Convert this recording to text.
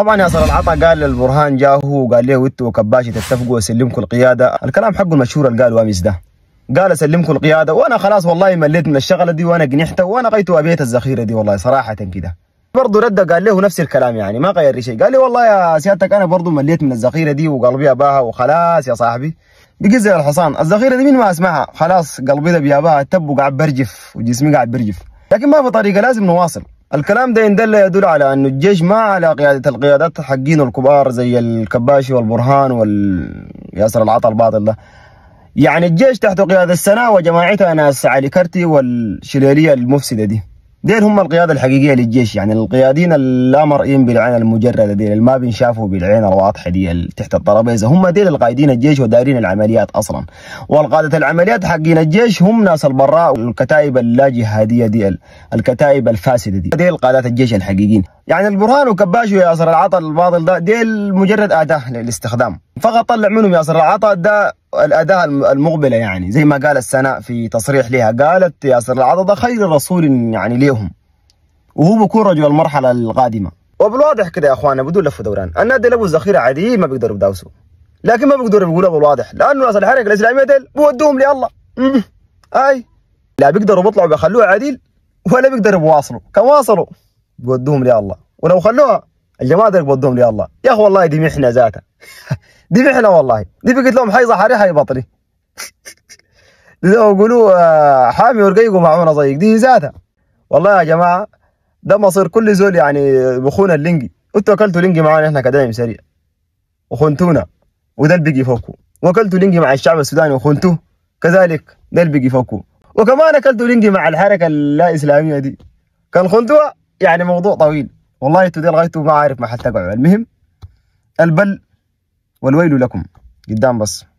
طبعا يا صار العطا قال للبرهان جاه وقال له انتوا وكباشي تتفقوا اسلمكم القياده الكلام حقه المشهور اللي قاله امس ده قال اسلمكم القياده وانا خلاص والله مليت من الشغله دي وانا قنحت وانا غيت ابيت الذخيره دي والله صراحه كده برضه رد قال له نفس الكلام يعني ما غير شيء قال لي والله يا سيادتك انا برضه مليت من الذخيره دي وقلبي اباها وخلاص يا صاحبي بقز الحصان الذخيره دي مين ما اسمعها خلاص قلبي ده بياباها تب وقاعد برجف وجسمي قاعد برجف لكن ما في طريقه لازم نواصل الكلام ده إن دل يدل على أن الجيش ما على قيادة القيادات حقين الكبار زي الكباشي والبرهان والياسر العطا الباطل ده يعني الجيش تحت قيادة السناء وجماعتها ناس علي كرتي والشلالية المفسدة دي ديل هم القيادة الحقيقية للجيش يعني القيادين اللا مرئيين بالعين المجردة ديل اللي ما بينشافوا بالعين الواضحة دي تحت الطرابيزه هم ديل القائدين الجيش ودارين العمليات أصلا والقادة العمليات حقين الجيش هم ناس البراء والكتائب اللا جهادية ديل الكتائب الفاسدة دي ديل قادات الجيش الحقيقيين يعني البرهان وكباش وياسر العطا الباطل ده ديل مجرد أداة للاستخدام فقط طلع منهم ياسر العطا ده الاداء المقبله يعني زي ما قال السناء في تصريح لها قالت ياسر العضضه خير رسول يعني ليهم وهو بيكون رجل المرحله القادمه وبالواضح كده يا اخوانا بدون لف ودوران النادي له ذخيره عاديه ما بيقدروا يداوسوا لكن ما بيقدروا يقولوا بالواضح لانه ناس الحركه الاسلاميه ديل بودوهم الله اي لا بيقدروا بيطلعوا بيخلوها عديل ولا بيقدروا بواصلوا كم واصلوا بودوهم الله ولو خلوها الجماعه ديل بودوهم الله يا اخي والله دي محنه ذاتها دي محنه والله دي قلت لهم حي ظهري حي بطني لو يقولوا آه، حامي ورقيق ومعونا ضيق دي ذاتها والله يا جماعه ده مصير كل زول يعني بخونا اللينجي انتوا اكلتوا لينجي معانا احنا كدايم سريع وخنتونا وده اللي بيجي فوقه واكلتوا لينجي مع الشعب السوداني وخنتوه كذلك ده اللي بيجي فوقه وكمان اكلتوا لينجي مع الحركه اللا اسلاميه دي كان خنتوها يعني موضوع طويل والله انتوا دي لغايته ما عارف ما حتقعوا المهم البل والويل لكم قدام بس